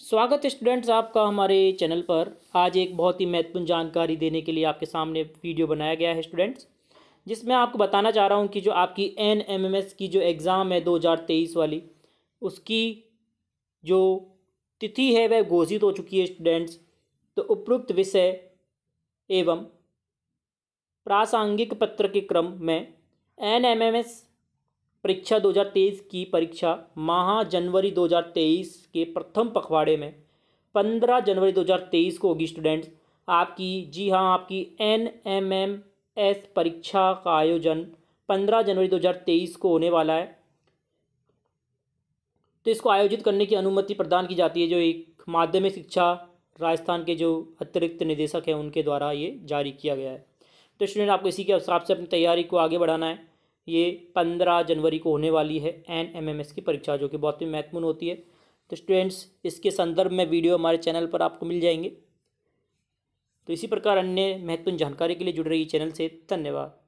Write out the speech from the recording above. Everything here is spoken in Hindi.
स्वागत है स्टूडेंट्स आपका हमारे चैनल पर आज एक बहुत ही महत्वपूर्ण जानकारी देने के लिए आपके सामने वीडियो बनाया गया है स्टूडेंट्स जिसमें आपको बताना चाह रहा हूँ कि जो आपकी एन एम एम एस की जो एग्ज़ाम है दो हज़ार तेईस वाली उसकी जो तिथि है वह घोषित हो चुकी है स्टूडेंट्स तो उपयुक्त विषय एवं प्रासंगिक पत्र के क्रम में एन एम एम एस परीक्षा 2023 की परीक्षा माह जनवरी 2023 के प्रथम पखवाड़े में 15 जनवरी 2023 को होगी स्टूडेंट्स आपकी जी हाँ आपकी एन एम एम एस परीक्षा का आयोजन 15 जनवरी 2023 को होने वाला है तो इसको आयोजित करने की अनुमति प्रदान की जाती है जो एक माध्यमिक शिक्षा राजस्थान के जो अतिरिक्त निदेशक हैं उनके द्वारा ये जारी किया गया है तो स्टूडेंट आपको इसी के हिसाब से अपनी तैयारी को आगे बढ़ाना है ये पंद्रह जनवरी को होने वाली है एन एम एम एस की परीक्षा जो कि बहुत ही महत्वपूर्ण होती है तो स्टूडेंट्स इसके संदर्भ में वीडियो हमारे चैनल पर आपको मिल जाएंगे तो इसी प्रकार अन्य महत्वपूर्ण जानकारी के लिए जुड़ रही चैनल से धन्यवाद